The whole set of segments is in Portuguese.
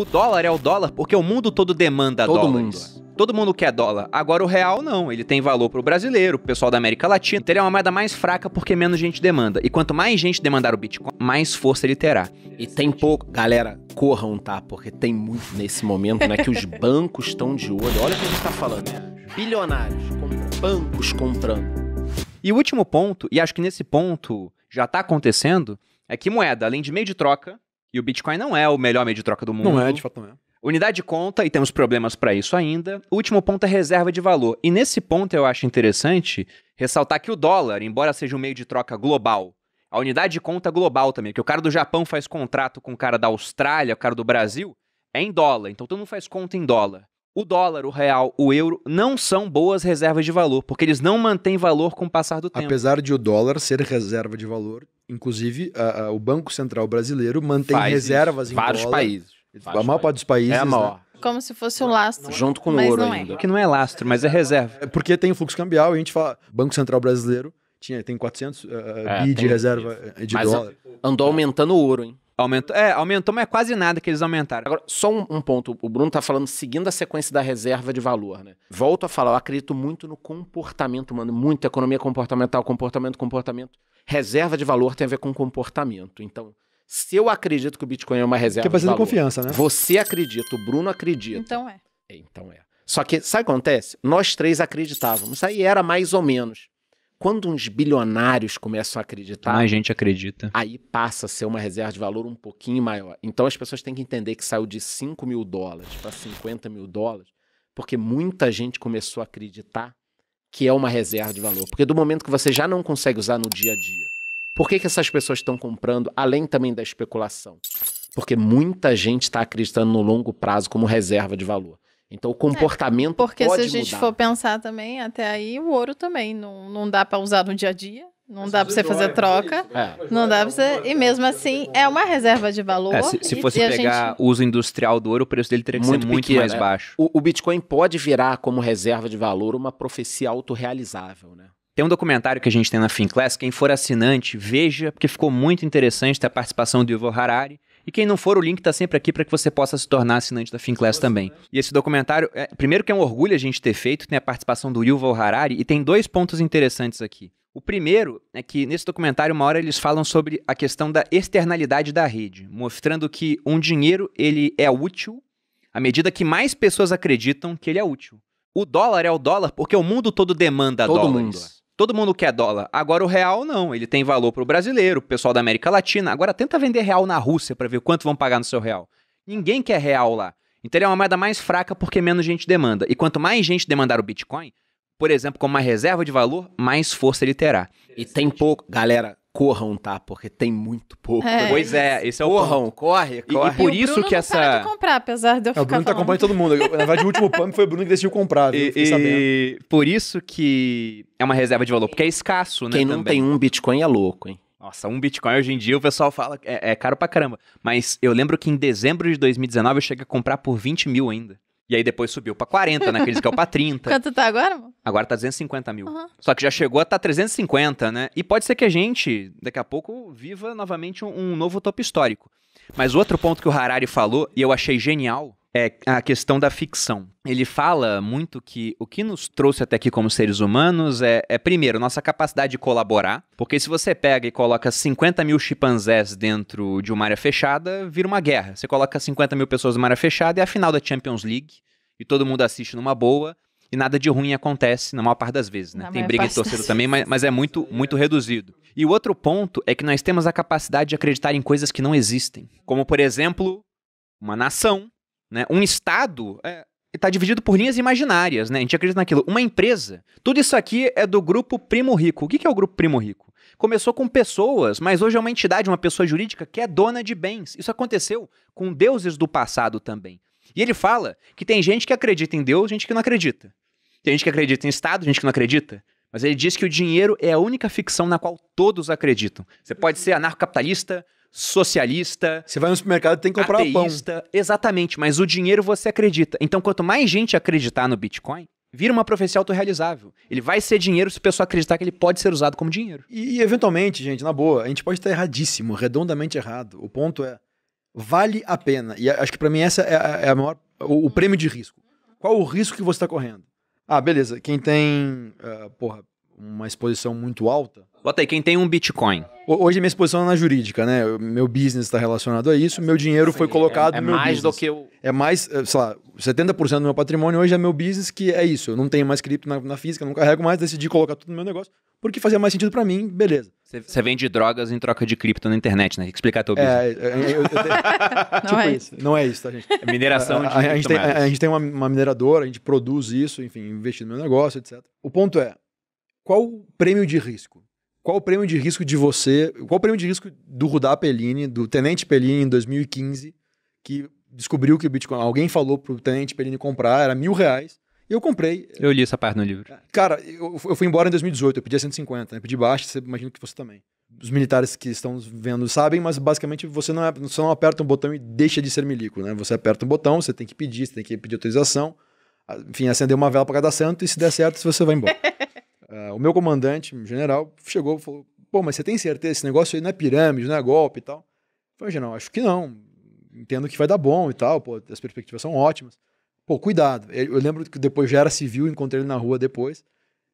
O dólar é o dólar porque o mundo todo demanda todo dólares. Mundo. Todo mundo quer dólar. Agora o real não, ele tem valor para o brasileiro, pro pessoal da América Latina. teria é uma moeda mais fraca porque menos gente demanda. E quanto mais gente demandar o Bitcoin, mais força ele terá. E tem pouco, galera, corram, tá? Porque tem muito nesse momento, né, que os bancos estão de olho. Olha o que a gente tá falando, né? Bilionários comprando, bancos comprando. E o último ponto, e acho que nesse ponto já está acontecendo, é que moeda, além de meio de troca, e o Bitcoin não é o melhor meio de troca do mundo. Não é, de fato não é. Unidade de conta, e temos problemas para isso ainda. O último ponto é reserva de valor. E nesse ponto eu acho interessante ressaltar que o dólar, embora seja um meio de troca global, a unidade de conta global também, que o cara do Japão faz contrato com o cara da Austrália, o cara do Brasil, é em dólar. Então todo mundo faz conta em dólar. O dólar, o real, o euro não são boas reservas de valor, porque eles não mantêm valor com o passar do tempo. Apesar de o dólar ser reserva de valor, Inclusive, a, a, o Banco Central Brasileiro mantém Faz reservas isso. em vários dólar. países. Vários a maior parte dos países. É a né? maior. Né? Como se fosse o lastro. Junto com o ouro não é. ainda. É. Que não é lastro, mas é reserva. É porque tem o fluxo cambial e a gente fala, Banco Central Brasileiro tinha, tem 400 uh, eh, eh, é, bi tem, de reserva eh, de mas dólar. Andou aumentando o ouro, hein? Aumentou, é, aumentou, mas é quase nada que eles aumentaram. Agora, só um, um, ponto. O Bruno tá falando seguindo a sequência da reserva de valor, né? Volto a falar, eu acredito muito no comportamento mano. muito economia comportamental, comportamento, comportamento. Reserva de valor tem a ver com comportamento. Então, se eu acredito que o Bitcoin é uma reserva que é de valor, confiança, né? Você acredita, o Bruno acredita. Então é. é então é. Só que, sabe o que acontece? Nós três acreditávamos. Aí era mais ou menos. Quando uns bilionários começam a acreditar. Mais gente acredita. Aí passa a ser uma reserva de valor um pouquinho maior. Então as pessoas têm que entender que saiu de 5 mil dólares para 50 mil dólares, porque muita gente começou a acreditar que é uma reserva de valor. Porque do momento que você já não consegue usar no dia a dia, por que, que essas pessoas estão comprando, além também da especulação? Porque muita gente está acreditando no longo prazo como reserva de valor. Então o é, comportamento é, porque pode Porque se a gente mudar. for pensar também, até aí o ouro também não, não dá para usar no dia a dia. Não dá para você fazer é, é troca. Né? É. Não dá para você. E mesmo assim, é uma reserva de valor. É, se, se fosse pegar gente... uso industrial do ouro, o preço dele teria que muito ser muito pequeno, mais né? baixo. O, o, Bitcoin pode virar como reserva de valor uma profecia autorrealizável, né? Tem um documentário que a gente tem na FinClass, quem for assinante, veja, porque ficou muito interessante, a participação do Ivo Harari, e quem não for, o link está sempre aqui para que você possa se tornar assinante da Finclass também. E esse documentário, é, primeiro que é um orgulho a gente ter feito, tem a participação do Yuval Harari, e tem dois pontos interessantes aqui. O primeiro é que nesse documentário, uma hora eles falam sobre a questão da externalidade da rede, mostrando que um dinheiro ele é útil à medida que mais pessoas acreditam que ele é útil. O dólar é o dólar porque o mundo todo demanda todo dólares. Mundo. Todo mundo quer dólar. Agora o real não, ele tem valor para o brasileiro, o pessoal da América Latina. Agora tenta vender real na Rússia para ver quanto vão pagar no seu real. Ninguém quer real lá. Então ele é uma moeda mais fraca porque menos gente demanda. E quanto mais gente demandar o Bitcoin, por exemplo, como uma reserva de valor, mais força ele terá. E tem pouco, galera, corram, tá? Porque tem muito pouco. É. Pois é, esse é o Corram, ponto. corre, corre. E, e por e isso que essa. Para de comprar, apesar de eu é, ficar. O Bruno tá acompanhando todo mundo. Na verdade, o último pump foi o Bruno que decidiu comprar, viu? E, E por isso que é uma reserva de valor, porque é escasso, né? Quem não também. tem um Bitcoin é louco, hein? Nossa, um Bitcoin hoje em dia o pessoal fala é, é caro pra caramba. Mas eu lembro que em dezembro de 2019 eu cheguei a comprar por 20 mil ainda. E aí depois subiu pra 40, né? Que é o pra 30. Quanto tá agora? Agora tá 250 mil. Uhum. Só que já chegou a tá 350, né? E pode ser que a gente, daqui a pouco, viva novamente um, um novo topo histórico. Mas outro ponto que o Harari falou, e eu achei genial, é a questão da ficção. Ele fala muito que o que nos trouxe até aqui como seres humanos é, é, primeiro, nossa capacidade de colaborar, porque se você pega e coloca 50 mil chimpanzés dentro de uma área fechada, vira uma guerra. Você coloca 50 mil pessoas numa área fechada e é a final da Champions League, e todo mundo assiste numa boa, e nada de ruim acontece na maior parte das vezes, né? Tem briga de torcedor também, mas, mas é muito, muito reduzido. E o outro ponto é que nós temos a capacidade de acreditar em coisas que não existem, como por exemplo, uma nação né? Um Estado está é, tá dividido por linhas imaginárias, né? A gente acredita naquilo. Uma empresa, tudo isso aqui é do grupo Primo Rico. O que, é o grupo Primo Rico? Começou com pessoas, mas hoje é uma entidade, uma pessoa jurídica que é dona de bens. Isso aconteceu com deuses do passado também. E ele fala que tem gente que acredita em Deus, gente que não acredita. Tem gente que acredita em Estado, gente que não acredita. Mas ele diz que o dinheiro é a única ficção na qual todos acreditam. Você pode ser anarcocapitalista, socialista. Você vai no supermercado e tem que comprar ateísta, pão. Exatamente, mas o dinheiro você acredita. Então, quanto mais gente acreditar no Bitcoin, vira uma profecia autorrealizável. Ele vai ser dinheiro se o pessoal acreditar que ele pode ser usado como dinheiro. E, eventualmente, gente, na boa, a gente pode estar erradíssimo, redondamente errado. O ponto é, vale a pena. E acho que para mim essa é a, é a maior, o, o, prêmio de risco. Qual o risco que você está correndo? Ah, beleza, quem tem, uh, porra, uma exposição muito alta. Bota aí, quem tem um Bitcoin? Hoje a minha exposição é na jurídica, né? Meu business está relacionado a isso, meu dinheiro Sim, foi colocado é, é no meu mais business. do que o... É mais, eh, sei lá, 70% do meu patrimônio hoje é meu business, que é isso. Eu não tenho mais cripto na, na física, não carrego mais, decidi colocar tudo no meu negócio, porque fazia mais sentido para mim, beleza. Você vende drogas em troca de cripto na internet, né? Tem que explicar teu é, business. É, eu, eu, eu, tipo não é isso. Não é isso, tá, gente? É mineração de a, a, gente tem, a, a gente tem uma, uma mineradora, a gente produz isso, enfim, investindo no meu negócio, etc. O ponto é, qual o prêmio de risco? Qual o prêmio de risco de você? Qual o prêmio de risco do Rudá Pellini, do Tenente Pellini em 2015, que descobriu que o Bitcoin, alguém falou pro Tenente Pellini comprar, era mil reais. E eu comprei. Eu li essa parte no livro. É, cara, eu, eu fui embora em 2018, eu pedi 150, né? Pedi baixo, você imagina que você também. Os militares que estão vendo sabem, mas basicamente você não, é, você não aperta um botão e deixa de ser milico, né? Você aperta um botão, você tem que pedir, você tem que pedir autorização, enfim, acender uma vela para cada santo e se der certo, você vai embora. Uh, o meu comandante, general, chegou e falou: Pô, mas você tem certeza? Esse negócio aí não é pirâmide, não é golpe e tal? Eu falei: General, acho que não. Entendo que vai dar bom e tal, pô, as perspectivas são ótimas. Pô, cuidado. Eu lembro que depois já era civil, encontrei ele na rua depois.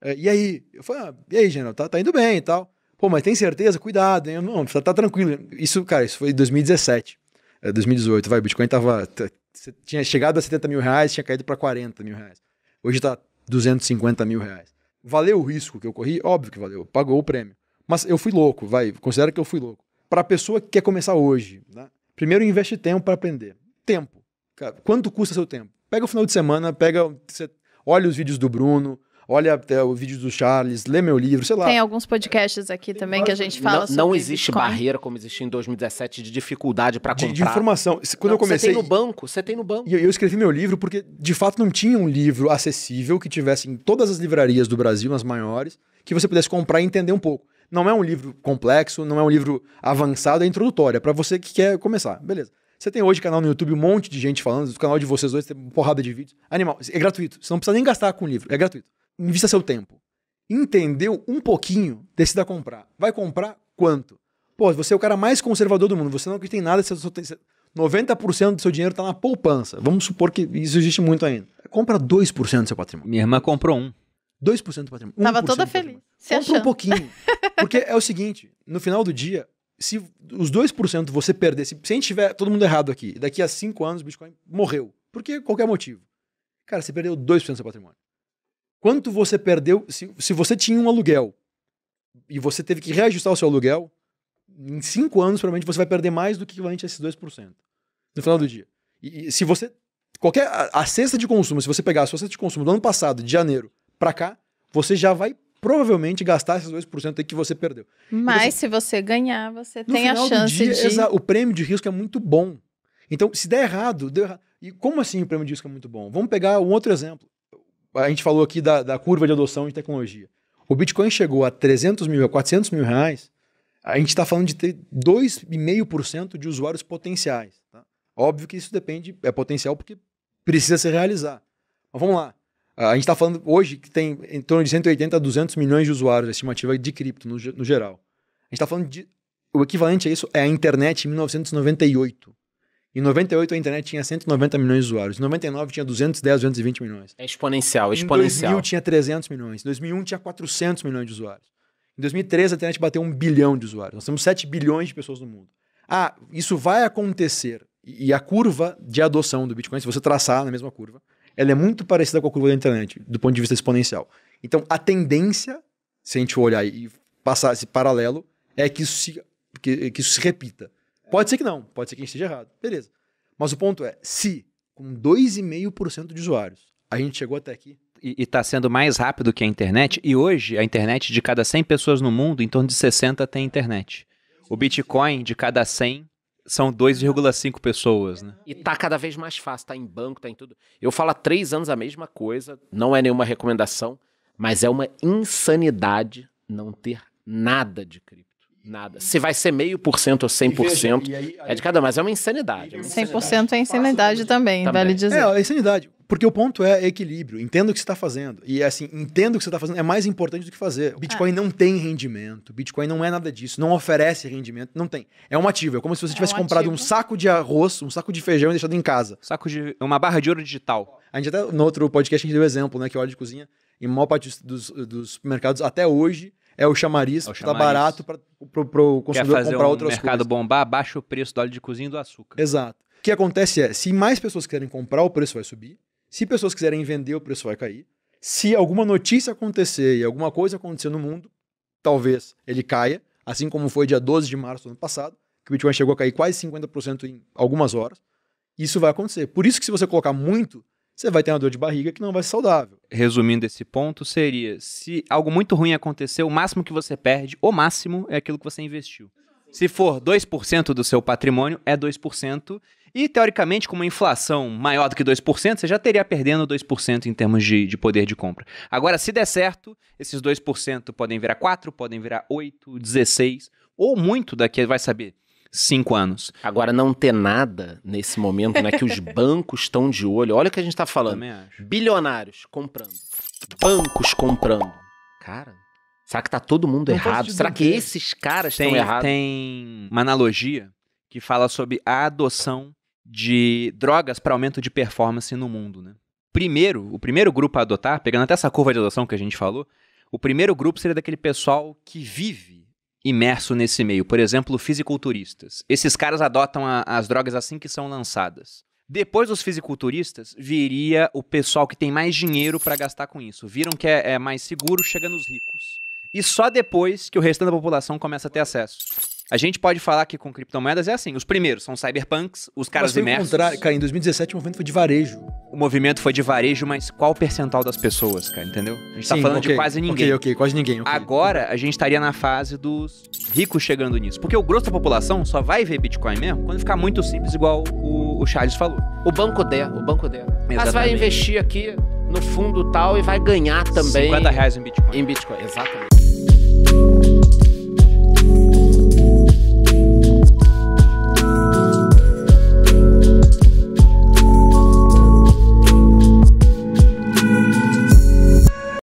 Eh, e aí? Eu falei: ah, E aí, general, tá, tá indo bem e tal. Pô, mas tem certeza? Cuidado, hein? Não, tá, tá tranquilo. Isso, cara, isso foi em 2017, 2018. Eh, vai, o Bitcoin tava. Tinha chegado a 70 mil reais, tinha caído para 40 mil reais. Hoje tá 250 mil reais. Valeu o risco que eu corri? Óbvio que valeu, pagou o prêmio. Mas eu fui louco, vai, considera que eu fui louco. Para a pessoa que quer começar hoje, né? primeiro investe tempo para aprender. Tempo. Cara, quanto custa seu tempo? Pega o final de semana, pega, olha os vídeos do Bruno, olha é, o vídeo do Charles, lê meu livro, sei lá. Tem alguns podcasts aqui Tem também que a gente fala não, sobre Não existe Bitcoin. barreira como existia em 2017 de dificuldade para comprar. De, de informação. Quando não, eu comecei... Você tem no banco, você tem no banco. E eu, eu, escrevi meu livro porque, de fato, não tinha um livro acessível que tivesse em todas as livrarias do Brasil, as maiores, que você pudesse comprar e entender um pouco. Não é um livro complexo, não é um livro avançado, é introdutório, é para você que quer começar. Beleza. Você tem hoje canal no YouTube, um monte de gente falando, o canal de vocês dois tem porrada de vídeos. Animal, é gratuito. Você não precisa nem gastar com o livro, é gratuito invista seu tempo. Entendeu um pouquinho, decida comprar. Vai comprar quanto? Pô, você é o cara mais conservador do mundo, você não acredita em nada, você, tem 90% do seu dinheiro está na poupança. Vamos supor que isso existe muito ainda. Compra 2% do seu patrimônio. Minha irmã comprou um. 2% do patrimônio. Tava toda feliz. Compra achando. um pouquinho. Porque é o seguinte, no final do dia, se os 2% você perder, se, se a gente tiver todo mundo errado aqui, daqui a 5 anos o Bitcoin morreu, Por qualquer motivo. Cara, você perdeu 2% do seu patrimônio quanto você perdeu. Se, se você tinha um aluguel e você teve que reajustar o seu aluguel, em cinco anos, provavelmente, você vai perder mais do que equivalente a esses 2% no final do dia. E, e se você. Qualquer. A, a, cesta de consumo, se você pegar a sua cesta de consumo do ano passado, de janeiro, para cá, você já vai provavelmente gastar esses 2% aí que você perdeu. Então, Mas assim, se você ganhar, você tem a chance dia, de... O prêmio de risco é muito bom. Então, se der errado, deu errado. E como assim o prêmio de risco é muito bom? Vamos pegar um outro exemplo a gente falou aqui da, da curva de adoção de tecnologia. O Bitcoin chegou a 300 mil, a 400 mil reais, a gente está falando de ter 2,5% de usuários potenciais. Tá? Óbvio que isso depende, é potencial porque precisa se realizar. Mas vamos lá. A gente está falando hoje que tem em torno de 180 a 200 milhões de usuários, a estimativa é de cripto no, no geral. A gente está falando de. O equivalente a isso é a internet em 1998. Em 98 a internet tinha 190 milhões de usuários. Em 99 tinha 210, 220 milhões. É exponencial, exponencial. Em 2000 tinha 300 milhões. Em 2001 tinha 400 milhões de usuários. Em 2013 a internet bateu 1 bilhão de usuários. Nós temos 7 bilhões de pessoas no mundo. Ah, isso vai acontecer. E a curva de adoção do Bitcoin, se você traçar na mesma curva, ela é muito parecida com a curva da internet, do ponto de vista exponencial. Então, a tendência, se a gente olhar e passar esse paralelo, é que isso se, que, que isso se repita. Pode ser que não, pode ser que a gente esteja errado. Beleza. Mas o ponto é, se com 2,5% de usuários a gente chegou até aqui, e está sendo mais rápido que a internet. E hoje, a internet de cada 100 pessoas no mundo, em torno de 60 tem internet. O Bitcoin de cada 100 são 2,5 pessoas, né? E tá cada vez mais fácil, tá em banco, tá em tudo. Eu falo há três anos a mesma coisa, não é nenhuma recomendação, mas é uma insanidade não ter nada de cripto. Nada. Se vai ser meio por cento ou 100%, e veja, e aí, é de cada, mas é uma insanidade. É uma 100% insanidade. é insanidade também, né? também, vale dizer. É, é insanidade. Porque o ponto é equilíbrio. Entenda o que você está fazendo. E é assim, entenda o que você está fazendo é mais importante do que fazer. Bitcoin ah. não tem rendimento. Bitcoin não é nada disso. Não oferece rendimento. Não tem. É um ativo. É como se você é tivesse um comprado ativo. um saco de arroz, um saco de feijão e deixado em casa. Saco de. Uma barra de ouro digital. A gente até. No outro podcast a gente deu exemplo, né? Que o óleo de cozinha. Em maior parte dos, dos mercados até hoje é o chamariz, é o tá chamariz. tá barato para o consumidor Quer fazer comprar um outras mercado bombar, baixa o preço do óleo de cozinha e do açúcar. Exato. O que acontece é, se mais pessoas quiserem comprar, o preço vai subir. Se pessoas quiserem vender, o preço vai cair. Se alguma notícia acontecer e alguma coisa acontecer no mundo, talvez ele caia, assim como foi dia 12 de março do ano passado, que o Bitcoin chegou a cair quase 50% em algumas horas. Isso vai acontecer. Por isso que se você colocar muito, você vai ter uma dor de barriga que não vai ser saudável. Resumindo esse ponto, seria: se algo muito ruim acontecer, o máximo que você perde, o máximo, é aquilo que você investiu. Se for 2% do seu patrimônio, é 2%. E, teoricamente, com uma inflação maior do que 2%, você já teria perdendo 2% em termos de, de, poder de compra. Agora, se der certo, esses 2% podem virar 4%, podem virar 8%, 16%, ou muito daqui vai saber cinco anos. Agora, não ter nada nesse momento, né? Que os bancos estão de olho. Olha o que a gente está falando. Bilionários comprando. Bancos comprando. Cara, será que tá todo mundo não errado? Será que esses caras estão errados? Tem uma analogia que fala sobre a adoção de drogas para aumento de performance no mundo, né? Primeiro, o primeiro grupo a adotar, pegando até essa curva de adoção que a gente falou, o primeiro grupo seria daquele pessoal que vive imerso nesse meio. Por exemplo, fisiculturistas. Esses caras adotam a, as drogas assim que são lançadas. Depois dos fisiculturistas, viria o pessoal que tem mais dinheiro para gastar com isso. Viram que é, é mais seguro, chega nos ricos. E só depois que o restante da população começa a ter acesso. A gente pode falar que com criptomoedas é assim. Os primeiros são cyberpunks, os caras mas imersos. Contrário, cara, em 2017 o movimento foi de varejo. O movimento foi de varejo, mas qual percentual das pessoas, cara, entendeu? A gente tá Sim, tá falando okay, de quase ninguém. Ok, ok, quase ninguém. Okay. Agora a gente estaria na fase dos ricos chegando nisso. Porque o grosso da população só vai ver Bitcoin mesmo quando ficar muito simples, igual o, o Charles falou. O banco der, o banco der. Exatamente. Mas vai investir aqui no fundo tal e vai ganhar também. 50 reais em Bitcoin. Em Bitcoin, exatamente.